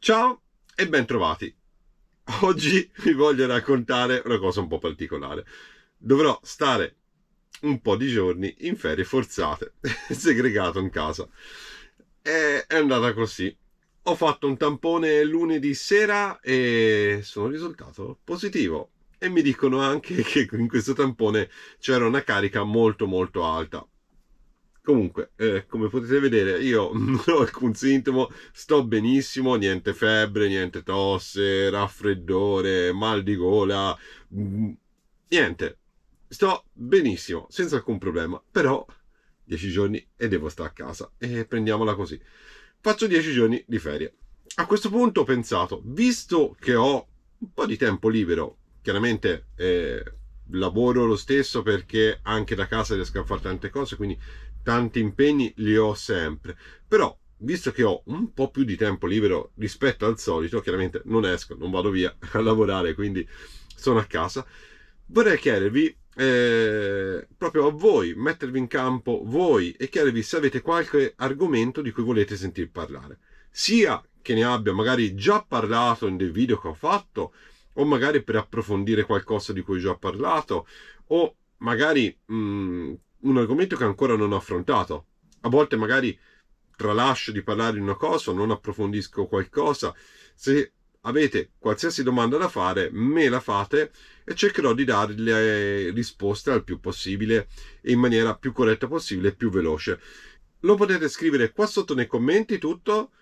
Ciao e bentrovati. Oggi vi voglio raccontare una cosa un po' particolare. Dovrò stare un po' di giorni in ferie forzate, segregato in casa. E è andata così. Ho fatto un tampone lunedì sera e sono risultato positivo. E mi dicono anche che in questo tampone c'era una carica molto molto alta. Comunque, eh, come potete vedere, io non ho alcun sintomo, sto benissimo, niente febbre, niente tosse, raffreddore, mal di gola, mm, niente. Sto benissimo, senza alcun problema, però 10 giorni e devo stare a casa e prendiamola così. Faccio 10 giorni di ferie. A questo punto ho pensato, visto che ho un po' di tempo libero, chiaramente eh, lavoro lo stesso perché anche da casa riesco a fare tante cose, quindi tanti impegni li ho sempre. Però, visto che ho un po' più di tempo libero rispetto al solito, chiaramente non esco, non vado via a lavorare, quindi sono a casa, vorrei chiedervi eh, proprio a voi, mettervi in campo voi e chiedervi se avete qualche argomento di cui volete sentir parlare, sia che ne abbia magari già parlato in dei video che ho fatto, o magari per approfondire qualcosa di cui ho già parlato, o magari mh, mm, un argomento che ancora non ho affrontato. A volte magari tralascio di parlare di una cosa, non approfondisco qualcosa. Se avete qualsiasi domanda da fare, me la fate e cercherò di darle risposte al più possibile e in maniera più corretta possibile e più veloce. Lo potete scrivere qua sotto nei commenti tutto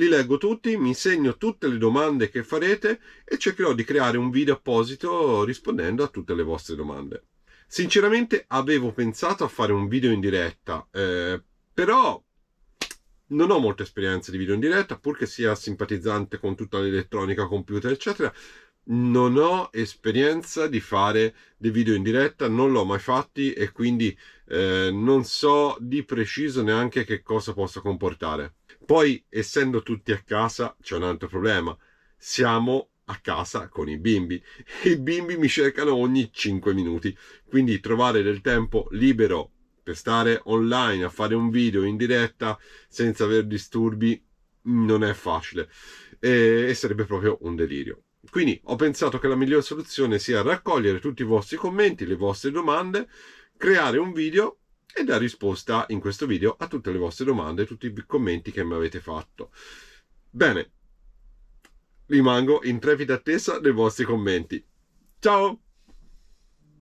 li leggo tutti, mi insegno tutte le domande che farete e cercherò di creare un video apposito rispondendo a tutte le vostre domande. Sinceramente avevo pensato a fare un video in diretta, eh, però non ho molta esperienza di video in diretta, purché sia simpatizzante con tutta l'elettronica, computer, eccetera. Non ho esperienza di fare dei video in diretta, non l'ho mai fatti e quindi eh, non so di preciso neanche che cosa possa comportare. Poi, essendo tutti a casa, c'è un altro problema. Siamo a casa con i bimbi. I bimbi mi cercano ogni 5 minuti, quindi trovare del tempo libero per stare online a fare un video in diretta senza aver disturbi non è facile e, e sarebbe proprio un delirio. Quindi ho pensato che la migliore soluzione sia raccogliere tutti i vostri commenti, le vostre domande, creare un video e la risposta in questo video a tutte le vostre domande, e tutti i commenti che mi avete fatto. Bene, rimango in trepida attesa dei vostri commenti. Ciao!